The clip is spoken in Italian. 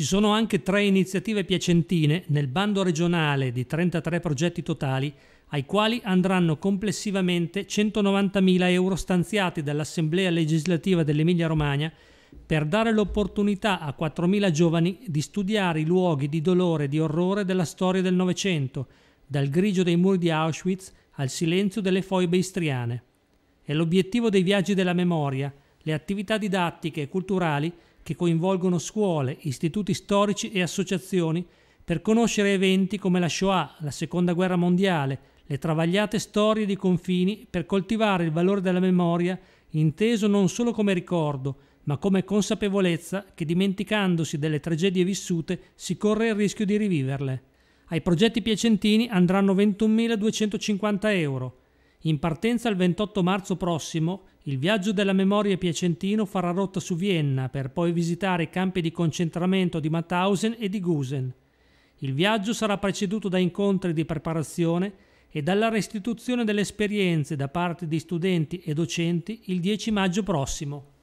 Ci sono anche tre iniziative piacentine nel bando regionale di 33 progetti totali ai quali andranno complessivamente 190.000 euro stanziati dall'Assemblea legislativa dell'Emilia-Romagna per dare l'opportunità a 4.000 giovani di studiare i luoghi di dolore e di orrore della storia del Novecento, dal grigio dei muri di Auschwitz al silenzio delle foibe istriane. È l'obiettivo dei viaggi della memoria, le attività didattiche e culturali che coinvolgono scuole, istituti storici e associazioni per conoscere eventi come la Shoah, la Seconda Guerra Mondiale, le travagliate storie di confini per coltivare il valore della memoria inteso non solo come ricordo, ma come consapevolezza che dimenticandosi delle tragedie vissute si corre il rischio di riviverle. Ai progetti piacentini andranno 21.250 euro. In partenza il 28 marzo prossimo il viaggio della memoria piacentino farà rotta su Vienna per poi visitare i campi di concentramento di Mauthausen e di Gusen. Il viaggio sarà preceduto da incontri di preparazione e dalla restituzione delle esperienze da parte di studenti e docenti il 10 maggio prossimo.